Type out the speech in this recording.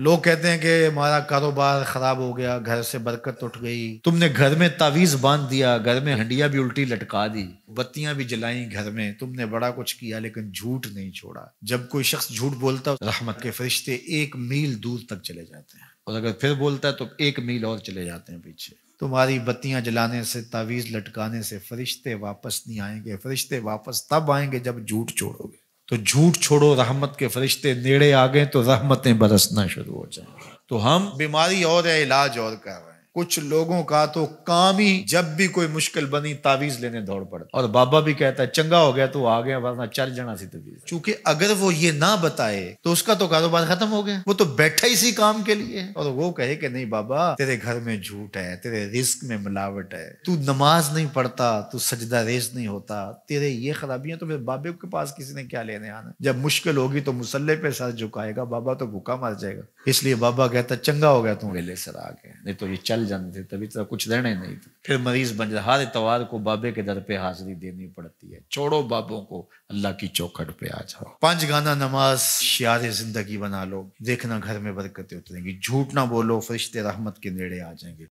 लोग कहते हैं कि हमारा कारोबार खराब हो गया घर से बरकत उठ गई तुमने घर में तावीज बांध दिया घर में हंडिया भी उल्टी लटका दी बत्तियां भी जलाई घर में तुमने बड़ा कुछ किया लेकिन झूठ नहीं छोड़ा जब कोई शख्स झूठ बोलता रहमत के फरिश्ते एक मील दूर तक चले जाते हैं और अगर फिर बोलता है तो एक मील और चले जाते हैं पीछे तुम्हारी बत्तियां जलाने से तावीज लटकाने से फरिश्ते वापस नहीं आएंगे फरिश्ते वापस तब आएंगे जब झूठ छोड़ोगे तो झूठ छोड़ो रहमत के फरिश्ते नेड़े आ गए तो रहमतें बरसना शुरू हो जाए तो हम बीमारी और है इलाज और कर रहे हैं कुछ लोगों का तो काम ही जब भी कोई मुश्किल बनी तावीज लेने दौड़ पड़ और बाबा भी कहता है चंगा हो गया तो आ गया वरना चल जाना सी तवीज चूंकि अगर वो ये ना बताए तो उसका तो कारोबार खत्म हो गया वो तो बैठा इसी काम के लिए और वो कहे कि नहीं बाबा तेरे घर में झूठ है तेरे रिस्क में मिलावट है तू नमाज नहीं पढ़ता तू सजदा रेज नहीं होता तेरे ये खराबियां तो फिर बाबे के पास किसी ने क्या लेने आना जब मुश्किल होगी तो मुसल्ले पे सर झुकाएगा बाबा तो भूखा मर जाएगा इसलिए बाबा कहता चंगा हो गया तू वेले सर आ गया नहीं तो ये चल जाते तभी तो कुछ देना ही नहीं था फिर मरीज बन जाता हर इतवार को बाबे के दर पे हाजिरी देनी पड़ती है छोड़ो बाबों को अल्लाह की चौखट पे आ जाओ पांच गाना नमाज शार जिंदगी बना लो देखना घर में बरकतें उतरेंगी झूठ ना बोलो फरिश्ते रहमत के नेड़े आ जाएंगे